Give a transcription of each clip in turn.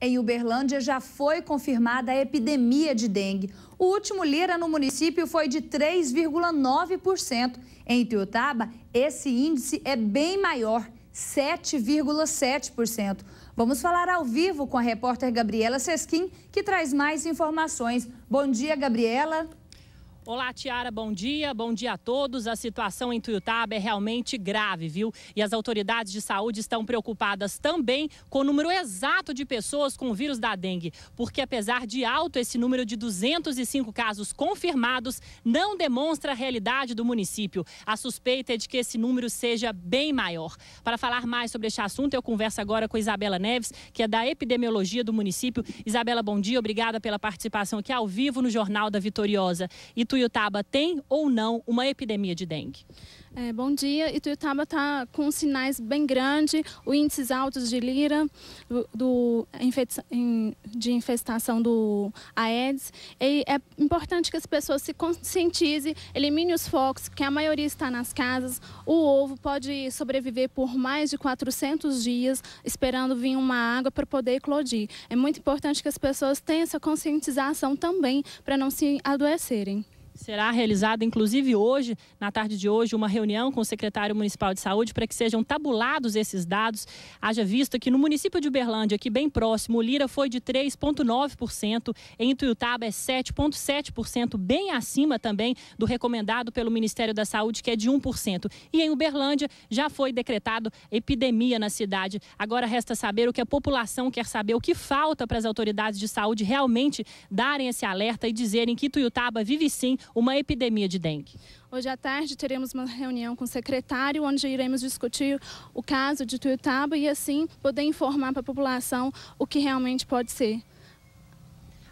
Em Uberlândia já foi confirmada a epidemia de dengue. O último Lira no município foi de 3,9%. Em Itiutaba, esse índice é bem maior, 7,7%. Vamos falar ao vivo com a repórter Gabriela Sesquim, que traz mais informações. Bom dia, Gabriela. Olá, Tiara, bom dia. Bom dia a todos. A situação em Tuiutaba é realmente grave, viu? E as autoridades de saúde estão preocupadas também com o número exato de pessoas com o vírus da dengue, porque apesar de alto esse número de 205 casos confirmados, não demonstra a realidade do município. A suspeita é de que esse número seja bem maior. Para falar mais sobre este assunto, eu converso agora com Isabela Neves, que é da epidemiologia do município. Isabela, bom dia. Obrigada pela participação aqui ao vivo no Jornal da Vitoriosa. E Tuiutaba Ituiutaba tem ou não uma epidemia de dengue? É, bom dia. Ituiutaba está com sinais bem grandes, índices altos de lira, do, de infestação do Aedes. E é importante que as pessoas se conscientizem, elimine os focos, que a maioria está nas casas. O ovo pode sobreviver por mais de 400 dias, esperando vir uma água para poder eclodir. É muito importante que as pessoas tenham essa conscientização também, para não se adoecerem. Será realizada, inclusive hoje, na tarde de hoje, uma reunião com o secretário municipal de saúde para que sejam tabulados esses dados. Haja vista que no município de Uberlândia, aqui bem próximo, o Lira foi de 3,9%, em Ituiutaba é 7,7%, bem acima também do recomendado pelo Ministério da Saúde, que é de 1%. E em Uberlândia já foi decretado epidemia na cidade. Agora resta saber o que a população quer saber, o que falta para as autoridades de saúde realmente darem esse alerta e dizerem que Ituiutaba vive sim uma epidemia de dengue. Hoje à tarde teremos uma reunião com o secretário, onde iremos discutir o caso de Tuiutaba e assim poder informar para a população o que realmente pode ser.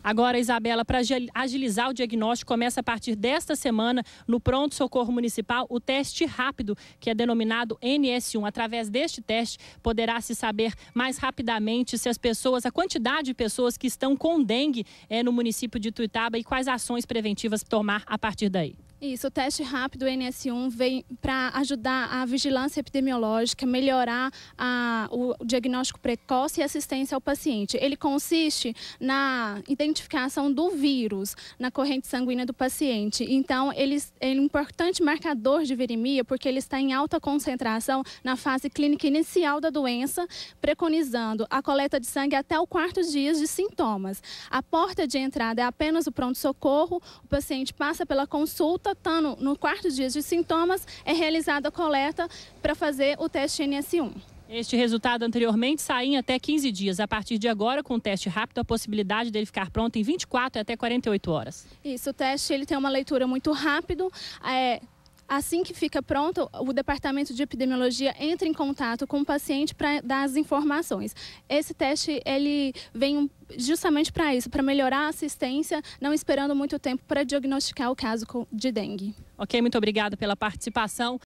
Agora, Isabela, para agilizar o diagnóstico, começa a partir desta semana no Pronto Socorro Municipal o teste rápido, que é denominado NS1. Através deste teste, poderá se saber mais rapidamente se as pessoas, a quantidade de pessoas que estão com dengue é, no município de Tuitaba e quais ações preventivas tomar a partir daí. Isso, o teste rápido NS1 vem para ajudar a vigilância epidemiológica, melhorar a, o, diagnóstico precoce e assistência ao paciente. Ele consiste na identificação do vírus na corrente sanguínea do paciente. Então, ele, ele é um importante marcador de viremia porque ele está em alta concentração na fase clínica inicial da doença, preconizando a coleta de sangue até o quarto dia de sintomas. A porta de entrada é apenas o pronto-socorro, o paciente passa pela consulta constatando no quarto dia de sintomas, é realizada a coleta para fazer o teste NS1. Este resultado anteriormente sai em até 15 dias. A partir de agora, com o teste rápido, a possibilidade dele ficar pronto em 24 até 48 horas. Isso, o teste ele tem uma leitura muito rápido. É, Assim que fica pronto, o departamento de epidemiologia entra em contato com o paciente para dar as informações. Esse teste ele vem justamente para isso, para melhorar a assistência, não esperando muito tempo para diagnosticar o caso de dengue. Ok, muito obrigado pela participação.